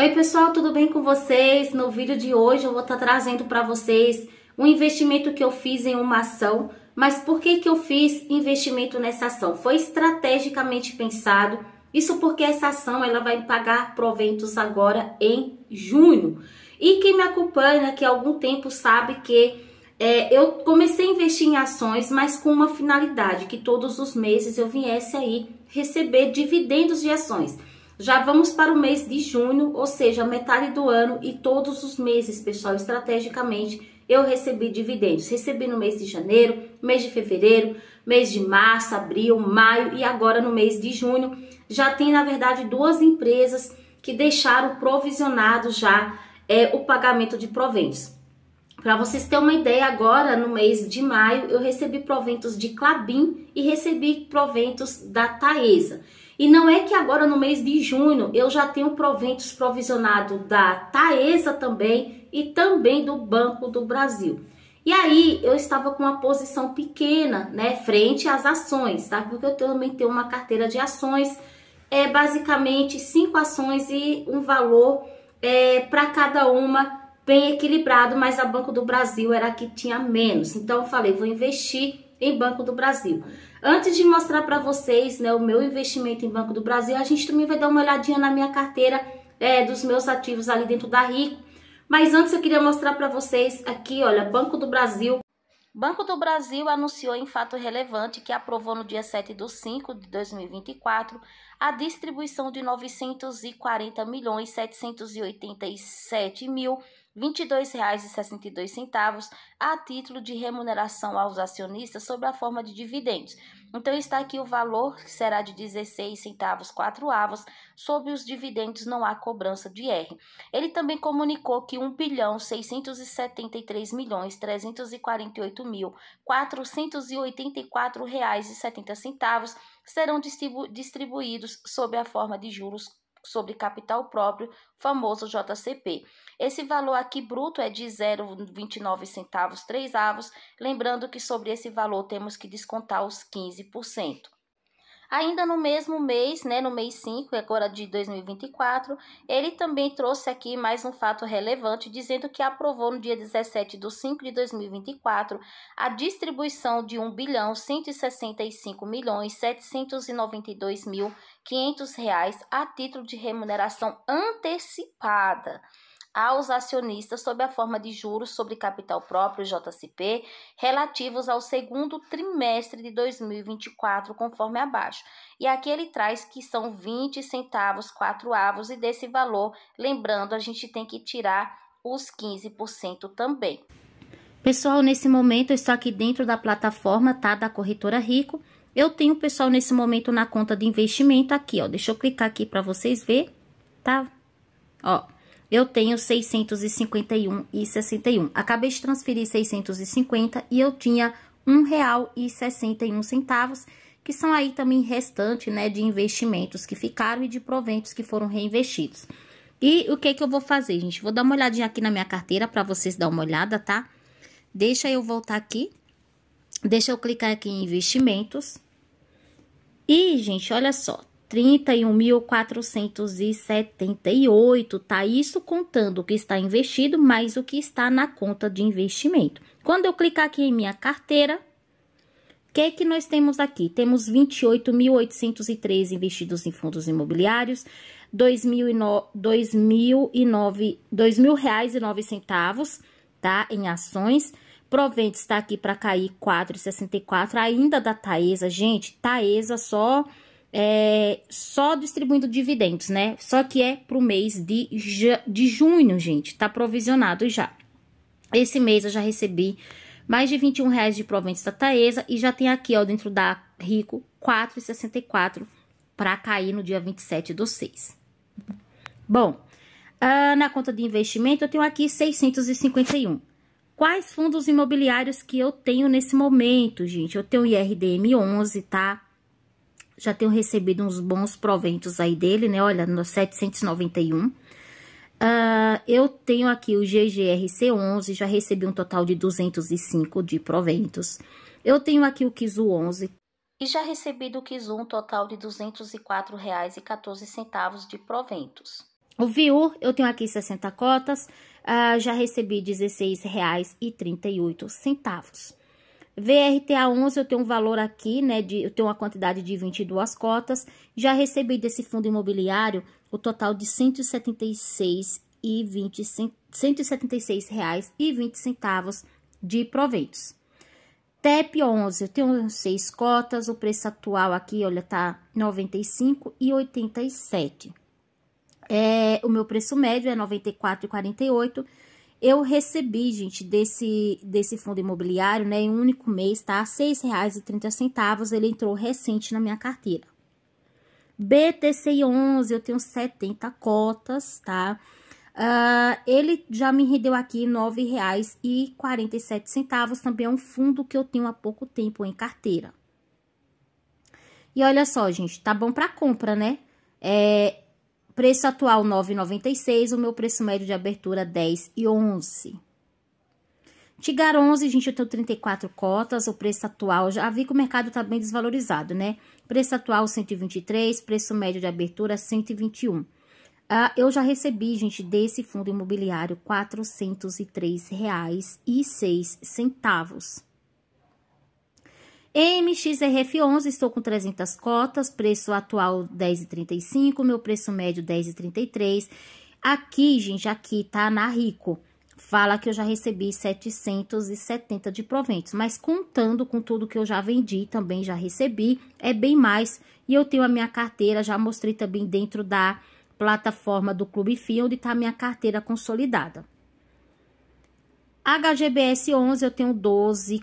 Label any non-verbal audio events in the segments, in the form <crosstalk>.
Oi pessoal, tudo bem com vocês? No vídeo de hoje eu vou estar tá trazendo para vocês um investimento que eu fiz em uma ação, mas por que, que eu fiz investimento nessa ação? Foi estrategicamente pensado, isso porque essa ação ela vai pagar proventos agora em junho. E quem me acompanha que há algum tempo sabe que é, eu comecei a investir em ações, mas com uma finalidade, que todos os meses eu viesse aí receber dividendos de ações. Já vamos para o mês de junho, ou seja, metade do ano e todos os meses, pessoal, estrategicamente eu recebi dividendos. Recebi no mês de janeiro, mês de fevereiro, mês de março, abril, maio e agora no mês de junho. Já tem, na verdade, duas empresas que deixaram provisionado já é, o pagamento de proventos. Para vocês terem uma ideia, agora no mês de maio eu recebi proventos de Clabin e recebi proventos da Taesa. E não é que agora no mês de junho eu já tenho proventos provisionado da Taesa também e também do Banco do Brasil. E aí eu estava com uma posição pequena, né, frente às ações, tá? Porque eu também tenho uma carteira de ações, é basicamente cinco ações e um valor é, para cada uma bem equilibrado, mas a Banco do Brasil era a que tinha menos. Então eu falei, vou investir em Banco do Brasil. Antes de mostrar para vocês né, o meu investimento em Banco do Brasil, a gente também vai dar uma olhadinha na minha carteira é, dos meus ativos ali dentro da Rico. Mas antes eu queria mostrar para vocês aqui, olha, Banco do Brasil. Banco do Brasil anunciou em fato relevante que aprovou no dia 7 de 5 de 2024 a distribuição de 940 milhões 787 mil R$ 22,62 a título de remuneração aos acionistas sob a forma de dividendos. Então está aqui o valor, que será de 16 centavos 4 avos, sobre os dividendos não há cobrança de R. Ele também comunicou que 1 bilhão 673 milhões 348 mil 484 reais e 70 centavos serão distribu distribuídos sob a forma de juros sobre capital próprio, famoso JCP. Esse valor aqui bruto é de 0,29 centavos 3 avos, lembrando que sobre esse valor temos que descontar os 15%. Ainda no mesmo mês, né, no mês 5, agora de 2024, ele também trouxe aqui mais um fato relevante, dizendo que aprovou no dia 17 de 5 de 2024 a distribuição de 1 bilhão 165 milhões 792 mil 500 reais a título de remuneração antecipada aos acionistas sob a forma de juros sobre capital próprio, JCP, relativos ao segundo trimestre de 2024, conforme abaixo. E aqui ele traz que são 20 centavos, 4 avos, e desse valor, lembrando, a gente tem que tirar os 15% também. Pessoal, nesse momento eu estou aqui dentro da plataforma, tá? Da corretora Rico. Eu tenho, pessoal, nesse momento na conta de investimento aqui, ó. Deixa eu clicar aqui para vocês ver, tá? Ó, eu tenho 651,61. Acabei de transferir 650 e eu tinha R$ 1,61, que são aí também restante, né, de investimentos que ficaram e de proventos que foram reinvestidos. E o que que eu vou fazer, gente? Vou dar uma olhadinha aqui na minha carteira para vocês dar uma olhada, tá? Deixa eu voltar aqui. Deixa eu clicar aqui em investimentos. E, gente, olha só, 31.478, tá? Isso contando o que está investido mais o que está na conta de investimento. Quando eu clicar aqui em minha carteira, o que é que nós temos aqui? Temos 28.803 investidos em fundos imobiliários, R$ centavos tá? Em ações. Proventes está aqui para cair 4,64 ainda da Taesa, gente. Taesa só é, só distribuindo dividendos, né? Só que é pro mês de, de junho, gente. Tá provisionado já. Esse mês eu já recebi mais de 21 reais de proventos da Taesa e já tem aqui, ó, dentro da Rico, 4,64 para cair no dia 27 do 6. Bom, ah, na conta de investimento eu tenho aqui 651. Quais fundos imobiliários que eu tenho nesse momento, gente? Eu tenho IRDM 11, tá? já tenho recebido uns bons proventos aí dele, né? Olha, no 791. Uh, ah, eu tenho aqui o GGRC11, já recebi um total de 205 de proventos. Eu tenho aqui o Kizu 11. E já recebi do Kizu um total de R$ 204,14 de proventos. O viu eu tenho aqui 60 cotas, uh, já recebi R$ 16,38. VRTA 11 eu tenho um valor aqui, né, de, eu tenho uma quantidade de 22 cotas, já recebi desse fundo imobiliário o total de R$ 176,20 de proventos. TEP 11, eu tenho seis cotas, o preço atual aqui, olha, tá 95 e É, o meu preço médio é 94,48 eu recebi, gente, desse, desse fundo imobiliário, né, em um único mês, tá? R$ 6,30, ele entrou recente na minha carteira. BTC11, eu tenho 70 cotas, tá? Uh, ele já me rendeu aqui R$ 9,47, também é um fundo que eu tenho há pouco tempo em carteira. E olha só, gente, tá bom para compra, né? É, Preço atual 9,96, o meu preço médio de abertura 10 e 11. Tigar 11, gente, eu tenho 34 cotas, o preço atual, já vi que o mercado tá bem desvalorizado, né? Preço atual 123, preço médio de abertura 121. Ah, eu já recebi, gente, desse fundo imobiliário R$ 403,06. MXRF11, estou com 300 cotas, preço atual R$10,35, meu preço médio R$10,33. Aqui, gente, aqui tá na Rico. Fala que eu já recebi 770 de proventos, mas contando com tudo que eu já vendi, também já recebi, é bem mais. E eu tenho a minha carteira, já mostrei também dentro da plataforma do Clube FIA, onde está a minha carteira consolidada. HGBS 11, eu tenho 12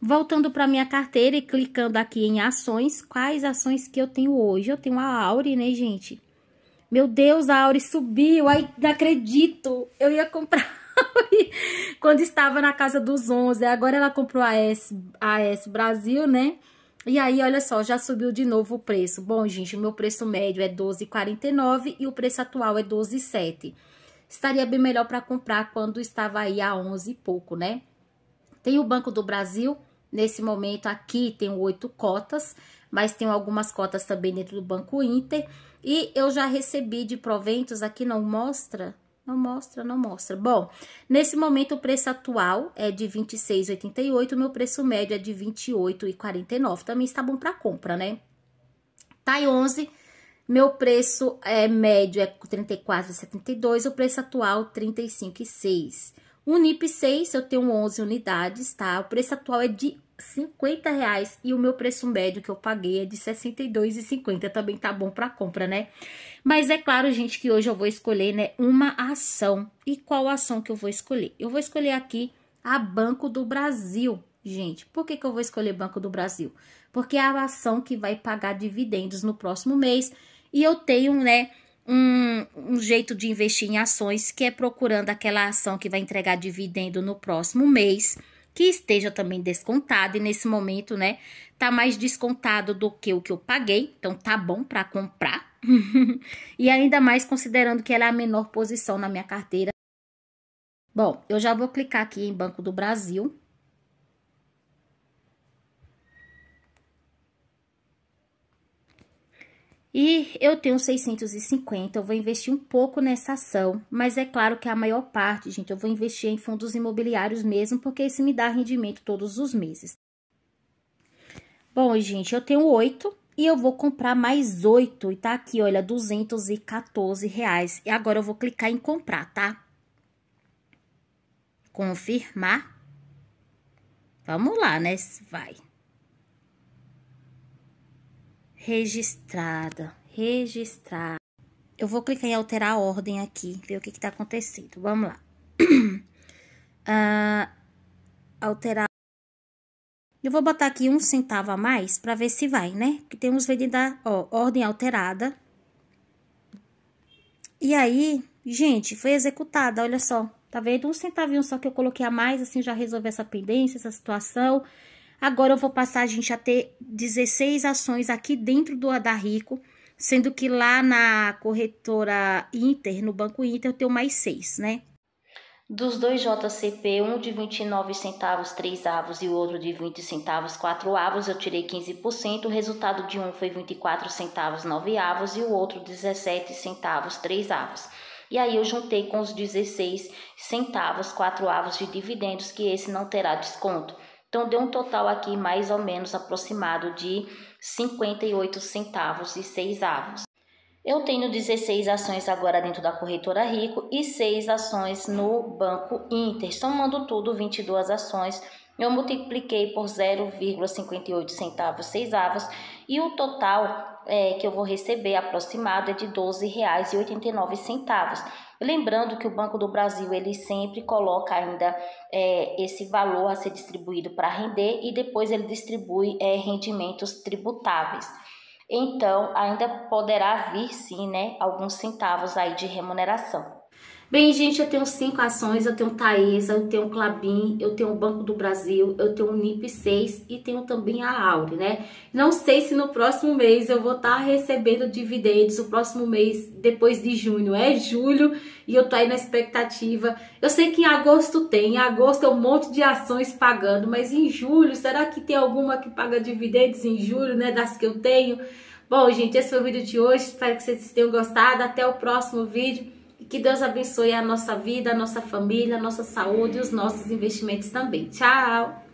Voltando para minha carteira e clicando aqui em ações, quais ações que eu tenho hoje? Eu tenho a Auri, né, gente? Meu Deus, a Auri subiu, ai, não acredito, eu ia comprar Auri <laughs> quando estava na casa dos 11, agora ela comprou a S, a S Brasil, né? E aí, olha só, já subiu de novo o preço. Bom, gente, o meu preço médio é 12,49 e o preço atual é 12,7. Estaria bem melhor para comprar quando estava aí a 11 e pouco, né? Tem o Banco do Brasil, Nesse momento aqui tem oito cotas, mas tem algumas cotas também dentro do Banco Inter. E eu já recebi de proventos, aqui não mostra, não mostra, não mostra. Bom, nesse momento o preço atual é de 26,88, meu preço médio é de 28,49. Também está bom para compra, né? Tai tá 11, meu preço é médio é 34,72, o preço atual 35,6. O NIP 6 eu tenho 11 unidades, tá? O preço atual é de 50 reais e o meu preço médio que eu paguei é de 62,50. Também tá bom para compra, né? Mas é claro, gente, que hoje eu vou escolher, né, uma ação. E qual ação que eu vou escolher? Eu vou escolher aqui a Banco do Brasil, gente. Por que, que eu vou escolher Banco do Brasil? Porque é a ação que vai pagar dividendos no próximo mês e eu tenho, né, um, um, jeito de investir em ações que é procurando aquela ação que vai entregar dividendo no próximo mês, que esteja também descontado e nesse momento, né, tá mais descontado do que o que eu paguei, então tá bom para comprar. <laughs> e ainda mais considerando que ela é a menor posição na minha carteira. Bom, eu já vou clicar aqui em Banco do Brasil. E eu tenho 650, eu vou investir um pouco nessa ação, mas é claro que a maior parte, gente, eu vou investir em fundos imobiliários mesmo, porque esse me dá rendimento todos os meses. Bom, gente, eu tenho oito e eu vou comprar mais oito e tá aqui, olha, 214 reais. E agora eu vou clicar em comprar, tá? Confirmar. Vamos lá, né? Vai registrada, registrada. Eu vou clicar em alterar a ordem aqui, ver o que está acontecendo. Vamos lá. uh, <clears throat> alterar. Eu vou botar aqui um centavo a mais para ver se vai, né? Que temos vendido da ó, ordem alterada. E aí, gente, foi executada, olha só. Tá vendo? Um centavinho só que eu coloquei a mais, assim, já resolveu essa pendência, essa situação. Agora eu vou passar a gente a ter 16 ações aqui dentro do Adarrico, sendo que lá na corretora Inter, no Banco Inter, eu tenho mais seis, né? Dos dois JCP, um de 29 centavos, 3 avos e o outro de 20 centavos, 4 avos, eu tirei 15%. O resultado de um foi 24 centavos, 9 avos e o outro 17 centavos, 3 avos. E aí eu juntei com os 16 centavos, 4 avos de dividendos, que esse não terá desconto. Então deu um total aqui mais ou menos aproximado de 58 centavos e 6 avos. Eu tenho 16 ações agora dentro da corretora Rico e 6 ações no Banco Inter. Somando tudo, 22 ações. Eu multipliquei por 0,58 centavos, 6 avos, e o total é, que eu vou receber aproximado é de R$ 12,89. Lembrando que o Banco do Brasil ele sempre coloca ainda é, esse valor a ser distribuído para render e depois ele distribui é, rendimentos tributáveis. Então, ainda poderá vir sim, né, alguns centavos aí de remuneração. Bem, gente, eu tenho cinco ações, eu tenho Taesa, eu tenho Clabin, eu tenho o Banco do Brasil, eu tenho o NIP 6 e tenho também a Aure, né? Não sei se no próximo mês eu vou estar tá recebendo dividendos, o próximo mês, depois de junho, é julho, e eu tô aí na expectativa. Eu sei que em agosto tem, em agosto é um monte de ações pagando, mas em julho, será que tem alguma que paga dividendos em julho, né, das que eu tenho? Bom, gente, esse foi o vídeo de hoje, espero que vocês tenham gostado, até o próximo vídeo. Que Deus abençoe a nossa vida, a nossa família, a nossa saúde e os nossos investimentos também. Tchau!